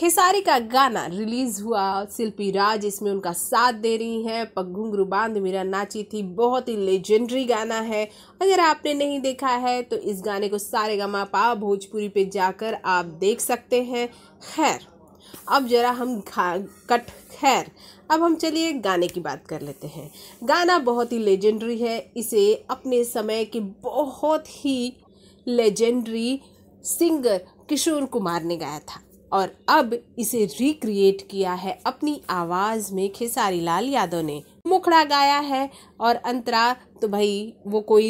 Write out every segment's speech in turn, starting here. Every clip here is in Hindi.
खेसारी का गाना रिलीज हुआ शिल्पी राज इसमें उनका साथ दे रही हैं पगुंगरू बांध मेरा नाची थी बहुत ही लेजेंडरी गाना है अगर आपने नहीं देखा है तो इस गाने को सारे गमा पा भोजपुरी पे जाकर आप देख सकते हैं खैर अब जरा हम घा कट खैर अब हम चलिए गाने की बात कर लेते हैं गाना बहुत ही लेजेंडरी है इसे अपने समय के बहुत ही लेजेंडरी सिंगर किशोर कुमार ने गाया था और अब इसे रिक्रिएट किया है अपनी आवाज़ में खेसारी लाल यादव ने मुखड़ा गाया है और अंतरा तो भाई वो कोई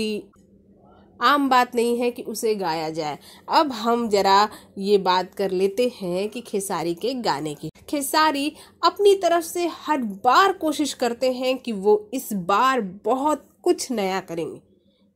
आम बात नहीं है कि उसे गाया जाए अब हम जरा ये बात कर लेते हैं कि खेसारी के गाने की खेसारी अपनी तरफ से हर बार कोशिश करते हैं कि वो इस बार बहुत कुछ नया करेंगे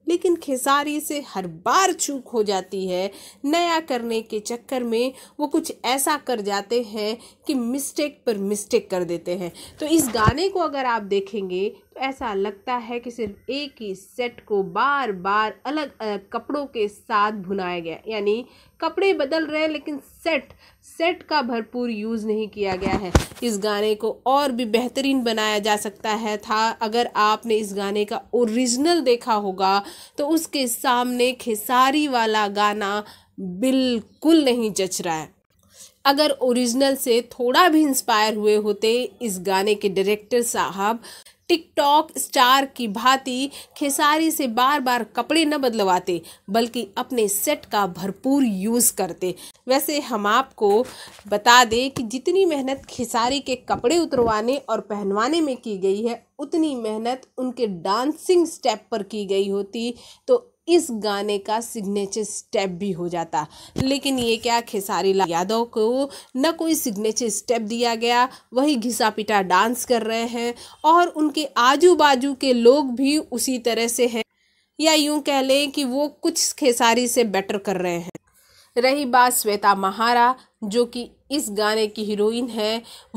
लेकिन खेसारी से हर बार चूक हो जाती है नया करने के चक्कर में वो कुछ ऐसा कर जाते हैं कि मिस्टेक पर मिस्टेक कर देते हैं तो इस गाने को अगर आप देखेंगे तो ऐसा लगता है कि सिर्फ एक ही सेट को बार बार अलग अलग कपड़ों के साथ भुनाया गया यानी कपड़े बदल रहे हैं लेकिन सेट सेट का भरपूर यूज़ नहीं किया गया है इस गाने को और भी बेहतरीन बनाया जा सकता है था अगर आपने इस गाने का ओरिजिनल देखा होगा तो उसके सामने खेसारी वाला गाना बिल्कुल नहीं जच रहा है अगर ओरिजिनल से थोड़ा भी इंस्पायर हुए होते इस गाने के डायरेक्टर साहब टिकटॉक स्टार की भांति खेसारी से बार बार कपड़े न बदलवाते बल्कि अपने सेट का भरपूर यूज़ करते वैसे हम आपको बता दें कि जितनी मेहनत खेसारी के कपड़े उतरवाने और पहनवाने में की गई है उतनी मेहनत उनके डांसिंग स्टेप पर की गई होती तो इस गाने का सिग्नेचर स्टेप भी हो जाता लेकिन ये क्या खेसारी लाल यादव को न कोई सिग्नेचर स्टेप दिया गया वही घिसा पिटा डांस कर रहे हैं और उनके आजू बाजू के लोग भी उसी तरह से हैं या यूं कह लें कि वो कुछ खेसारी से बेटर कर रहे हैं रही बात श्वेता महारा जो कि इस गाने की हीरोइन है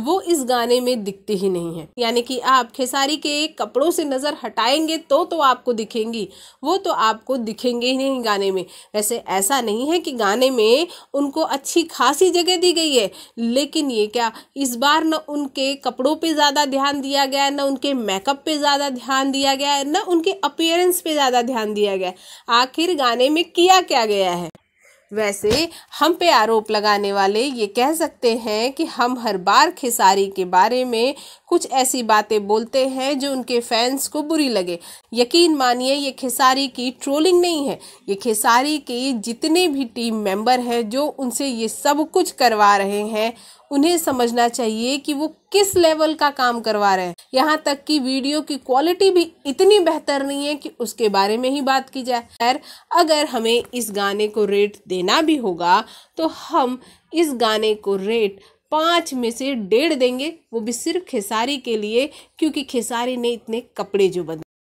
वो इस गाने में दिखती ही नहीं है यानी कि आप खेसारी के कपड़ों से नज़र हटाएंगे तो तो आपको दिखेंगी वो तो आपको दिखेंगे ही नहीं गाने में वैसे ऐसा नहीं है कि गाने में उनको अच्छी खासी जगह दी गई है लेकिन ये क्या इस बार न उनके कपड़ों पर ज़्यादा ध्यान दिया गया न उनके मेकअप पे ज़्यादा ध्यान दिया गया है न उनके अपियरेंस पे ज़्यादा ध्यान दिया गया आखिर गाने में किया क्या गया है वैसे हम पे आरोप लगाने वाले ये कह सकते हैं कि हम हर बार खेसारी के बारे में कुछ ऐसी बातें बोलते हैं जो उनके फैंस को बुरी लगे यकीन मानिए ये खेसारी की ट्रोलिंग नहीं है ये खेसारी के जितने भी टीम मेंबर हैं जो उनसे ये सब कुछ करवा रहे हैं उन्हें समझना चाहिए कि वो किस लेवल का काम करवा रहे हैं यहाँ तक कि वीडियो की क्वालिटी भी इतनी बेहतर नहीं है कि उसके बारे में ही बात की जाए खैर अगर हमें इस गाने को रेट देना भी होगा तो हम इस गाने को रेट पाँच में से डेढ़ देंगे वो भी सिर्फ खेसारी के लिए क्योंकि खेसारी ने इतने कपड़े जो बदले